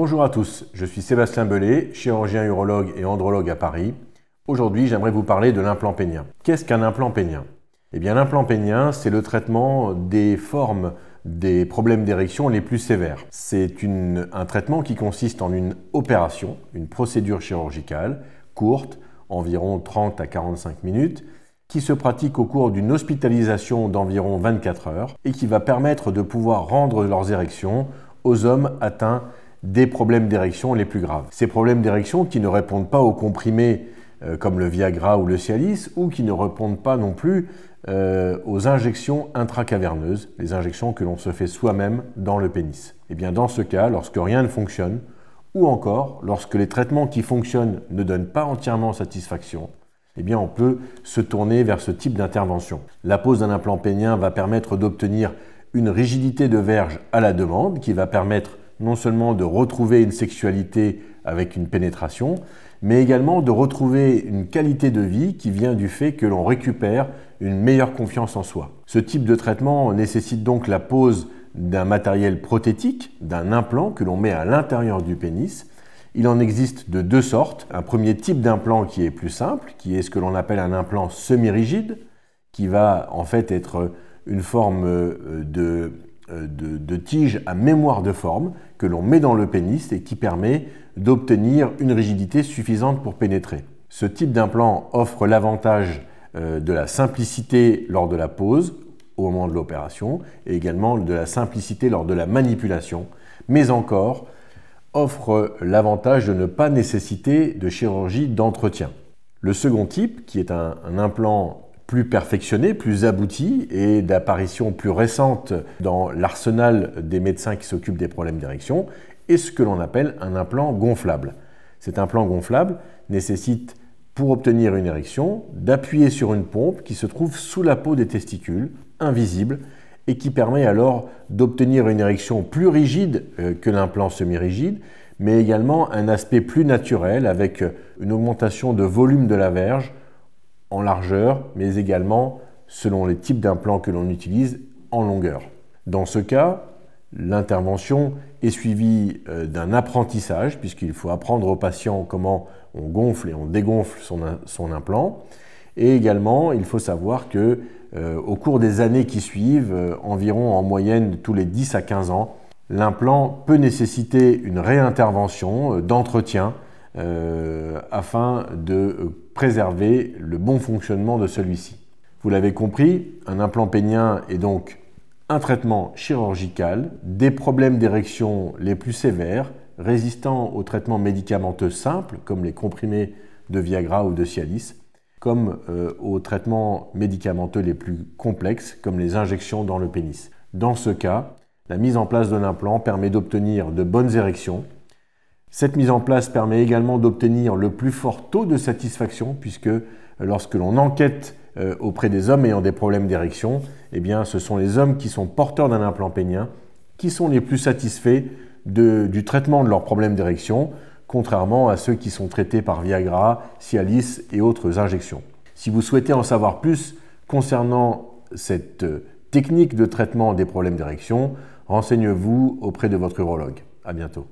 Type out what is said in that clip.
Bonjour à tous, je suis Sébastien Bellet, chirurgien urologue et andrologue à Paris. Aujourd'hui, j'aimerais vous parler de l'implant pénien. Qu'est-ce qu'un implant pénien Eh bien, l'implant pénien, c'est le traitement des formes des problèmes d'érection les plus sévères. C'est un traitement qui consiste en une opération, une procédure chirurgicale courte, environ 30 à 45 minutes, qui se pratique au cours d'une hospitalisation d'environ 24 heures et qui va permettre de pouvoir rendre leurs érections aux hommes atteints des problèmes d'érection les plus graves. Ces problèmes d'érection qui ne répondent pas aux comprimés euh, comme le Viagra ou le Cialis ou qui ne répondent pas non plus euh, aux injections intracaverneuses, les injections que l'on se fait soi-même dans le pénis. Et eh bien dans ce cas, lorsque rien ne fonctionne, ou encore lorsque les traitements qui fonctionnent ne donnent pas entièrement satisfaction, eh bien on peut se tourner vers ce type d'intervention. La pose d'un implant pénien va permettre d'obtenir une rigidité de verge à la demande qui va permettre non seulement de retrouver une sexualité avec une pénétration, mais également de retrouver une qualité de vie qui vient du fait que l'on récupère une meilleure confiance en soi. Ce type de traitement nécessite donc la pose d'un matériel prothétique, d'un implant que l'on met à l'intérieur du pénis. Il en existe de deux sortes. Un premier type d'implant qui est plus simple, qui est ce que l'on appelle un implant semi-rigide, qui va en fait être une forme euh, de euh, de, tiges tige à mémoire de forme que l'on met dans le pénis et qui permet d'obtenir une rigidité suffisante pour pénétrer. Ce type d'implant offre l'avantage euh, de la simplicité lors de la pose au moment de l'opération et également de la simplicité lors de la manipulation, mais encore offre l'avantage de ne pas nécessiter de chirurgie d'entretien. Le second type, qui est un, un implant plus perfectionné, plus abouti et d'apparition plus récente dans l'arsenal des médecins qui s'occupent des problèmes d'érection est ce que l'on appelle un implant gonflable. Cet implant gonflable nécessite pour obtenir une érection d'appuyer sur une pompe qui se trouve sous la peau des testicules, invisible, et qui permet alors d'obtenir une érection plus rigide euh, que l'implant semi-rigide, mais également un aspect plus naturel avec une augmentation de volume de la verge, en largeur, mais également, selon les types d'implants que l'on utilise, en longueur. Dans ce cas, l'intervention est suivie euh, d'un apprentissage, puisqu'il faut apprendre au patient comment on gonfle et on dégonfle son, implant. Et également, il faut savoir que euh, au cours des années qui suivent, euh, environ en moyenne tous les 10 à 15 ans, l'implant peut nécessiter une réintervention d'entretien euh, afin de préserver le bon fonctionnement de celui-ci. Vous l'avez compris, un implant pénien est donc un traitement chirurgical des problèmes d'érection les plus sévères, résistant aux traitements médicamenteux simples, comme les comprimés de Viagra ou de Cialis, comme euh, aux traitements médicamenteux les plus complexes, comme les injections dans le pénis. Dans ce cas, la mise en place de l'implant permet d'obtenir de bonnes érections, cette mise en place permet également d'obtenir le plus fort taux de satisfaction puisque lorsque l'on enquête euh, auprès des hommes ayant des problèmes d'érection, eh bien, ce sont les hommes qui sont porteurs d'un implant pénien qui sont les plus satisfaits du traitement de leurs problèmes d'érection, contrairement à ceux qui sont traités par Viagra, Cialis et autres injections. Si vous souhaitez en savoir plus concernant cette euh, technique de traitement des problèmes d'érection, renseignez-vous auprès de votre urologue. À bientôt.